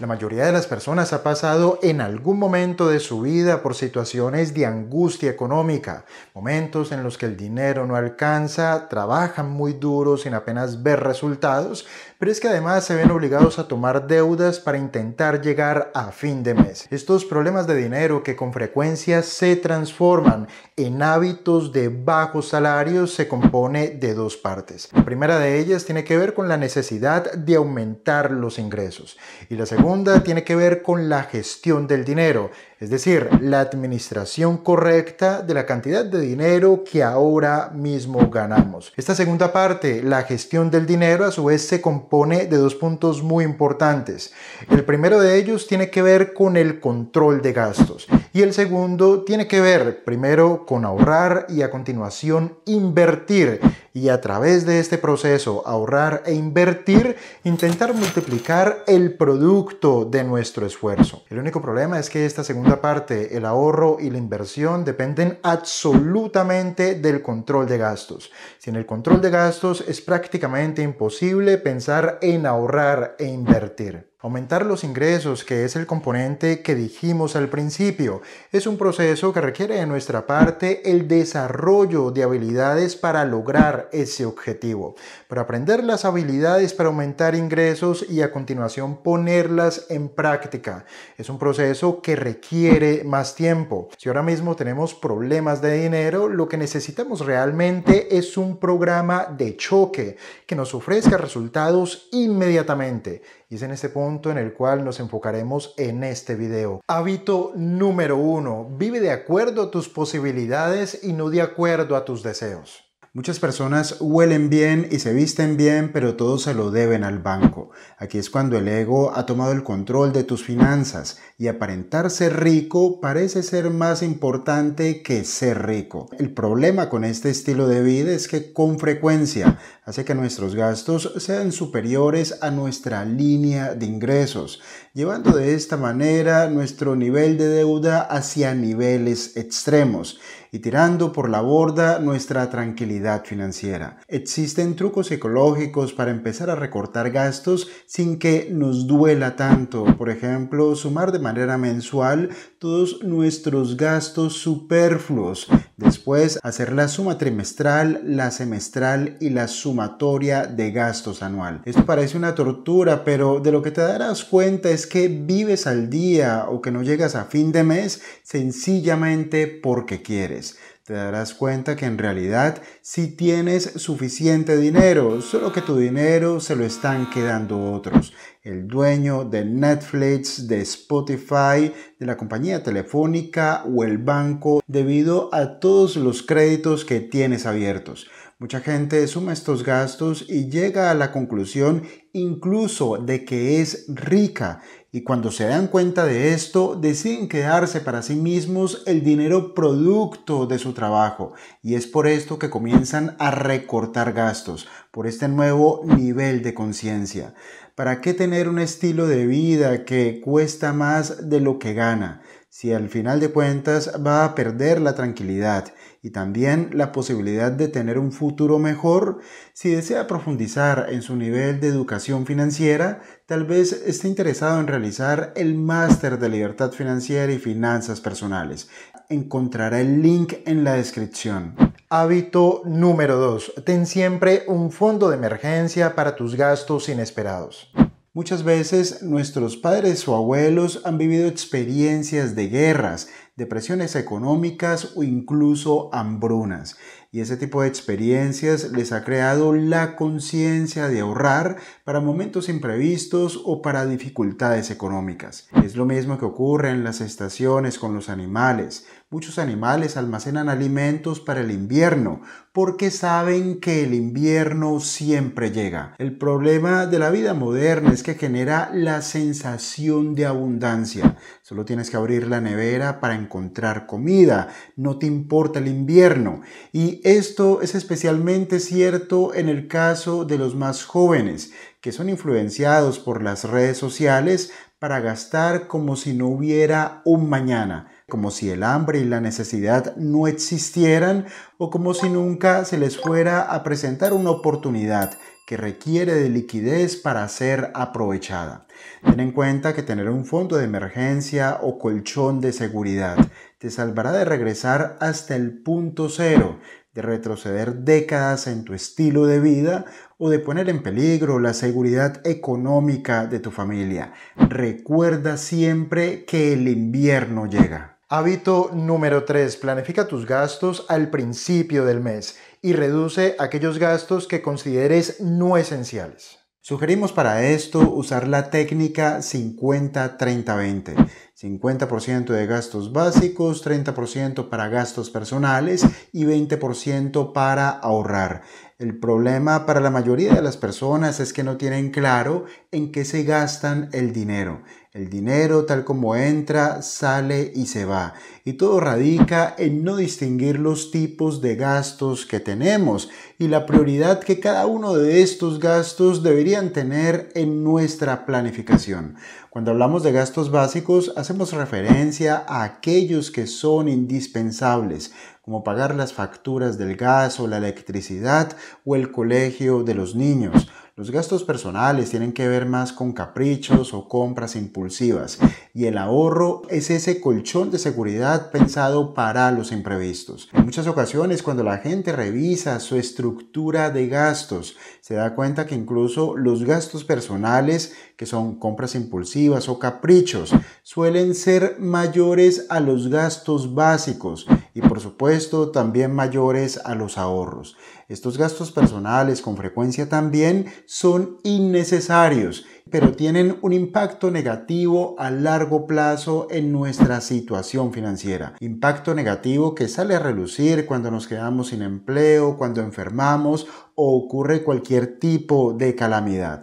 La mayoría de las personas ha pasado en algún momento de su vida por situaciones de angustia económica, momentos en los que el dinero no alcanza, trabajan muy duro sin apenas ver resultados pero es que además se ven obligados a tomar deudas para intentar llegar a fin de mes. Estos problemas de dinero que con frecuencia se transforman en hábitos de bajos salarios se compone de dos partes. La primera de ellas tiene que ver con la necesidad de aumentar los ingresos y la segunda tiene que ver con la gestión del dinero, es decir, la administración correcta de la cantidad de dinero que ahora mismo ganamos. Esta segunda parte, la gestión del dinero, a su vez se compone pone de dos puntos muy importantes. El primero de ellos tiene que ver con el control de gastos y el segundo tiene que ver primero con ahorrar y a continuación invertir. Y a través de este proceso, ahorrar e invertir, intentar multiplicar el producto de nuestro esfuerzo. El único problema es que esta segunda parte, el ahorro y la inversión, dependen absolutamente del control de gastos. Sin el control de gastos es prácticamente imposible pensar en ahorrar e invertir. Aumentar los ingresos, que es el componente que dijimos al principio, es un proceso que requiere de nuestra parte el desarrollo de habilidades para lograr ese objetivo. Para aprender las habilidades para aumentar ingresos y a continuación ponerlas en práctica. Es un proceso que requiere más tiempo. Si ahora mismo tenemos problemas de dinero, lo que necesitamos realmente es un programa de choque que nos ofrezca resultados inmediatamente y es en este punto en el cual nos enfocaremos en este video. Hábito número uno. Vive de acuerdo a tus posibilidades y no de acuerdo a tus deseos. Muchas personas huelen bien y se visten bien, pero todo se lo deben al banco. Aquí es cuando el ego ha tomado el control de tus finanzas y aparentarse rico parece ser más importante que ser rico. El problema con este estilo de vida es que con frecuencia hace que nuestros gastos sean superiores a nuestra línea de ingresos, llevando de esta manera nuestro nivel de deuda hacia niveles extremos y tirando por la borda nuestra tranquilidad financiera. Existen trucos ecológicos para empezar a recortar gastos sin que nos duela tanto. Por ejemplo, sumar de manera mensual todos nuestros gastos superfluos Después, hacer la suma trimestral, la semestral y la sumatoria de gastos anual. Esto parece una tortura, pero de lo que te darás cuenta es que vives al día o que no llegas a fin de mes sencillamente porque quieres te darás cuenta que en realidad si tienes suficiente dinero, solo que tu dinero se lo están quedando otros. El dueño de Netflix, de Spotify, de la compañía telefónica o el banco debido a todos los créditos que tienes abiertos. Mucha gente suma estos gastos y llega a la conclusión incluso de que es rica y cuando se dan cuenta de esto, deciden quedarse para sí mismos el dinero producto de su trabajo. Y es por esto que comienzan a recortar gastos, por este nuevo nivel de conciencia. ¿Para qué tener un estilo de vida que cuesta más de lo que gana? si al final de cuentas va a perder la tranquilidad y también la posibilidad de tener un futuro mejor, si desea profundizar en su nivel de educación financiera, tal vez esté interesado en realizar el máster de libertad financiera y finanzas personales. Encontrará el link en la descripción. Hábito número 2. Ten siempre un fondo de emergencia para tus gastos inesperados. Muchas veces nuestros padres o abuelos han vivido experiencias de guerras, depresiones económicas o incluso hambrunas. Y ese tipo de experiencias les ha creado la conciencia de ahorrar para momentos imprevistos o para dificultades económicas. Es lo mismo que ocurre en las estaciones con los animales. Muchos animales almacenan alimentos para el invierno porque saben que el invierno siempre llega. El problema de la vida moderna es que genera la sensación de abundancia. Solo tienes que abrir la nevera para encontrar encontrar comida, no te importa el invierno. Y esto es especialmente cierto en el caso de los más jóvenes, que son influenciados por las redes sociales para gastar como si no hubiera un mañana como si el hambre y la necesidad no existieran o como si nunca se les fuera a presentar una oportunidad que requiere de liquidez para ser aprovechada. Ten en cuenta que tener un fondo de emergencia o colchón de seguridad te salvará de regresar hasta el punto cero, de retroceder décadas en tu estilo de vida o de poner en peligro la seguridad económica de tu familia. Recuerda siempre que el invierno llega. Hábito número 3. Planifica tus gastos al principio del mes y reduce aquellos gastos que consideres no esenciales. Sugerimos para esto usar la técnica 50-30-20. 50% de gastos básicos, 30% para gastos personales y 20% para ahorrar. El problema para la mayoría de las personas es que no tienen claro en qué se gastan el dinero el dinero, tal como entra, sale y se va. Y todo radica en no distinguir los tipos de gastos que tenemos y la prioridad que cada uno de estos gastos deberían tener en nuestra planificación. Cuando hablamos de gastos básicos, hacemos referencia a aquellos que son indispensables, como pagar las facturas del gas o la electricidad o el colegio de los niños los gastos personales tienen que ver más con caprichos o compras impulsivas y el ahorro es ese colchón de seguridad pensado para los imprevistos. En muchas ocasiones cuando la gente revisa su estructura de gastos se da cuenta que incluso los gastos personales que son compras impulsivas o caprichos suelen ser mayores a los gastos básicos y por supuesto también mayores a los ahorros. Estos gastos personales con frecuencia también son innecesarios, pero tienen un impacto negativo a largo plazo en nuestra situación financiera. Impacto negativo que sale a relucir cuando nos quedamos sin empleo, cuando enfermamos ocurre cualquier tipo de calamidad.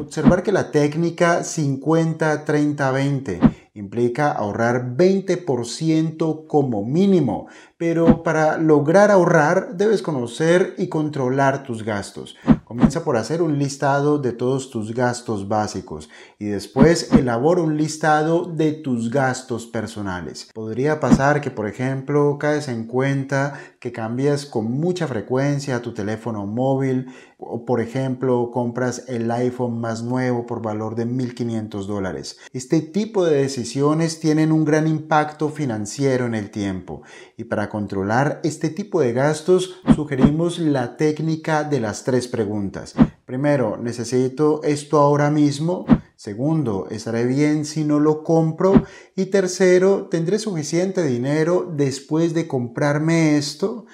Observar que la técnica 50-30-20 implica ahorrar 20% como mínimo, pero para lograr ahorrar debes conocer y controlar tus gastos. Comienza por hacer un listado de todos tus gastos básicos y después elabora un listado de tus gastos personales. Podría pasar que, por ejemplo, caes en cuenta que cambias con mucha frecuencia tu teléfono móvil o por ejemplo compras el iPhone más nuevo por valor de 1.500 dólares. Este tipo de decisiones tienen un gran impacto financiero en el tiempo y para controlar este tipo de gastos sugerimos la técnica de las tres preguntas. Primero, necesito esto ahora mismo. Segundo, estaré bien si no lo compro. Y tercero, tendré suficiente dinero después de comprarme esto.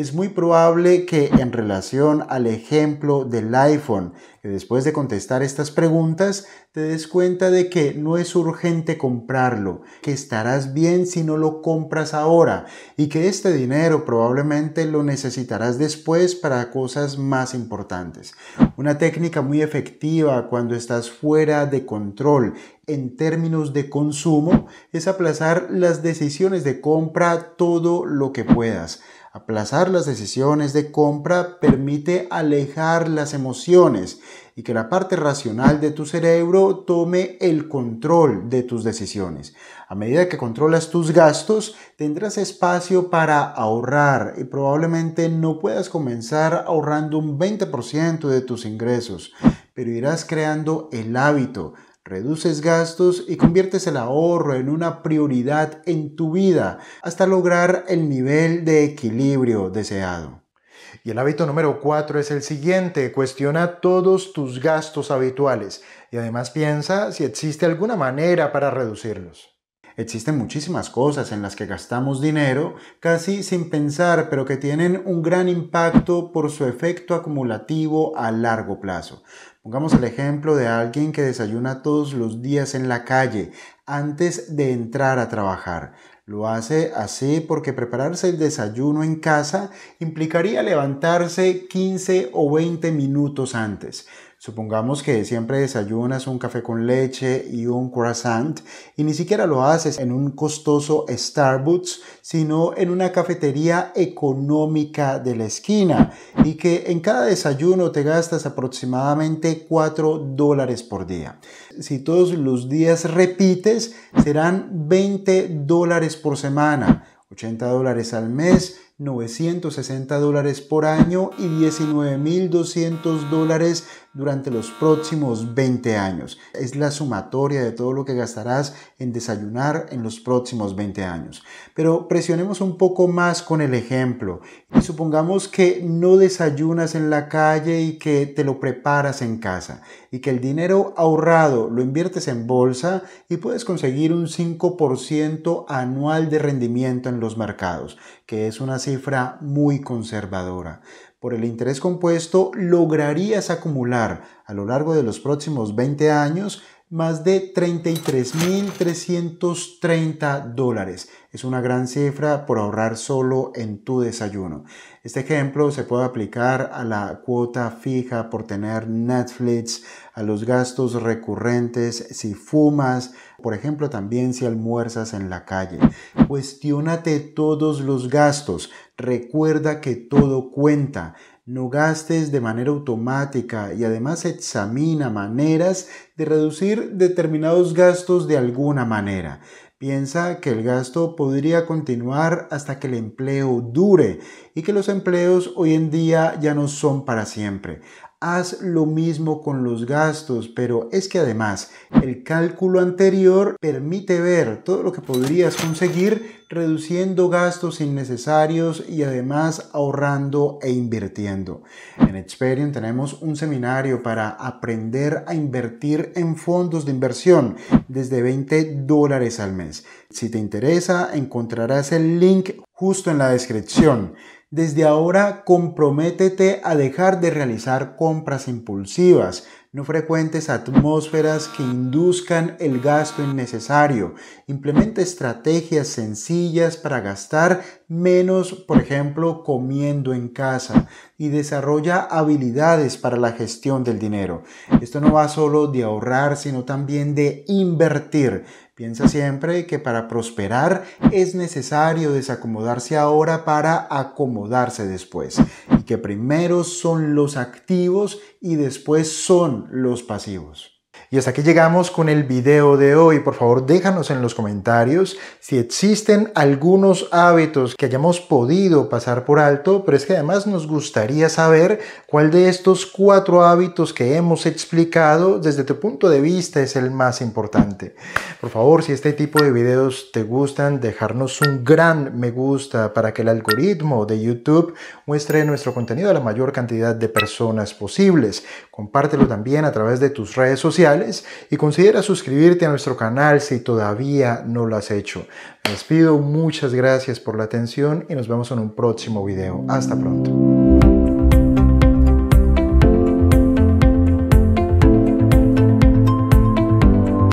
Es muy probable que en relación al ejemplo del iPhone, después de contestar estas preguntas, te des cuenta de que no es urgente comprarlo, que estarás bien si no lo compras ahora y que este dinero probablemente lo necesitarás después para cosas más importantes. Una técnica muy efectiva cuando estás fuera de control en términos de consumo es aplazar las decisiones de compra todo lo que puedas. Aplazar las decisiones de compra permite alejar las emociones y que la parte racional de tu cerebro tome el control de tus decisiones. A medida que controlas tus gastos, tendrás espacio para ahorrar y probablemente no puedas comenzar ahorrando un 20% de tus ingresos, pero irás creando el hábito Reduces gastos y conviertes el ahorro en una prioridad en tu vida hasta lograr el nivel de equilibrio deseado. Y el hábito número 4 es el siguiente, cuestiona todos tus gastos habituales y además piensa si existe alguna manera para reducirlos. Existen muchísimas cosas en las que gastamos dinero casi sin pensar, pero que tienen un gran impacto por su efecto acumulativo a largo plazo. Pongamos el ejemplo de alguien que desayuna todos los días en la calle antes de entrar a trabajar. Lo hace así porque prepararse el desayuno en casa implicaría levantarse 15 o 20 minutos antes. Supongamos que siempre desayunas un café con leche y un croissant y ni siquiera lo haces en un costoso Starbucks, sino en una cafetería económica de la esquina y que en cada desayuno te gastas aproximadamente 4 dólares por día. Si todos los días repites, serán 20 dólares por semana. 80 dólares al mes, 960 dólares por año y 19.200 dólares durante los próximos 20 años. Es la sumatoria de todo lo que gastarás en desayunar en los próximos 20 años. Pero presionemos un poco más con el ejemplo y supongamos que no desayunas en la calle y que te lo preparas en casa y que el dinero ahorrado lo inviertes en bolsa y puedes conseguir un 5% anual de rendimiento en los mercados, que es una cifra muy conservadora por el interés compuesto lograrías acumular a lo largo de los próximos 20 años más de 33.330 dólares. Es una gran cifra por ahorrar solo en tu desayuno. Este ejemplo se puede aplicar a la cuota fija por tener Netflix, a los gastos recurrentes si fumas, por ejemplo también si almuerzas en la calle. Cuestiónate todos los gastos, Recuerda que todo cuenta, no gastes de manera automática y además examina maneras de reducir determinados gastos de alguna manera. Piensa que el gasto podría continuar hasta que el empleo dure y que los empleos hoy en día ya no son para siempre. Haz lo mismo con los gastos, pero es que además el cálculo anterior permite ver todo lo que podrías conseguir reduciendo gastos innecesarios y además ahorrando e invirtiendo. En Experian tenemos un seminario para aprender a invertir en fondos de inversión desde 20 dólares al mes. Si te interesa, encontrarás el link justo en la descripción. Desde ahora comprométete a dejar de realizar compras impulsivas, no frecuentes atmósferas que induzcan el gasto innecesario. Implementa estrategias sencillas para gastar menos, por ejemplo, comiendo en casa y desarrolla habilidades para la gestión del dinero. Esto no va solo de ahorrar, sino también de invertir. Piensa siempre que para prosperar es necesario desacomodarse ahora para acomodarse después y que primero son los activos y después son los pasivos. Y hasta aquí llegamos con el video de hoy. Por favor, déjanos en los comentarios si existen algunos hábitos que hayamos podido pasar por alto, pero es que además nos gustaría saber cuál de estos cuatro hábitos que hemos explicado desde tu punto de vista es el más importante. Por favor, si este tipo de videos te gustan, dejarnos un gran me gusta para que el algoritmo de YouTube muestre nuestro contenido a la mayor cantidad de personas posibles. Compártelo también a través de tus redes sociales y considera suscribirte a nuestro canal si todavía no lo has hecho. Les pido muchas gracias por la atención y nos vemos en un próximo video. Hasta pronto.